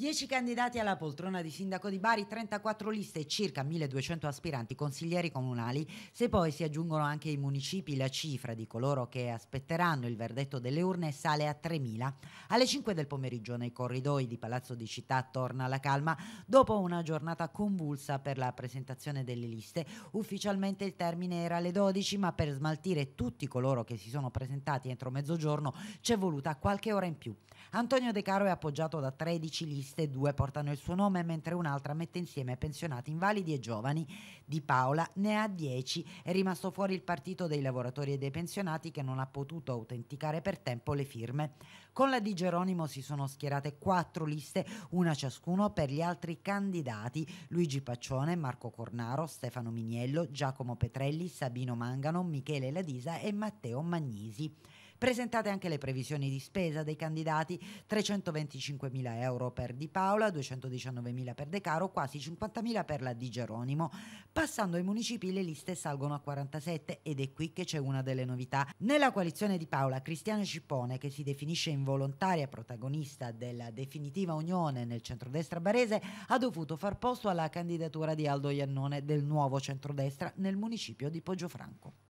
10 candidati alla poltrona di sindaco di Bari, 34 liste e circa 1200 aspiranti consiglieri comunali. Se poi si aggiungono anche i municipi, la cifra di coloro che aspetteranno il verdetto delle urne sale a 3000. Alle 5 del pomeriggio nei corridoi di Palazzo di Città torna la calma dopo una giornata convulsa per la presentazione delle liste. Ufficialmente il termine era alle 12, ma per smaltire tutti coloro che si sono presentati entro mezzogiorno c'è voluta qualche ora in più. Antonio De Caro è appoggiato da 13 liste interviste, due portano il suo nome, mentre un'altra mette insieme pensionati invalidi e giovani. Di Paola ne ha 10, è rimasto fuori il partito dei lavoratori e dei pensionati che non ha potuto autenticare per tempo le firme. Con la di Geronimo si sono schierate quattro liste, una ciascuno per gli altri candidati, Luigi Paccione, Marco Cornaro, Stefano Miniello, Giacomo Petrelli, Sabino Mangano, Michele Ladisa e Matteo Magnisi. Presentate anche le previsioni di spesa dei candidati, 325.000 euro per Di Paola, 219.000 per De Caro, quasi 50.000 per la Di Geronimo. Passando ai municipi le liste salgono a 47 ed è qui che c'è una delle novità. Nella coalizione di Paola, Cristiano Cippone, che si definisce involontaria protagonista della definitiva unione nel centrodestra barese, ha dovuto far posto alla candidatura di Aldo Iannone del nuovo centrodestra nel municipio di Poggiofranco.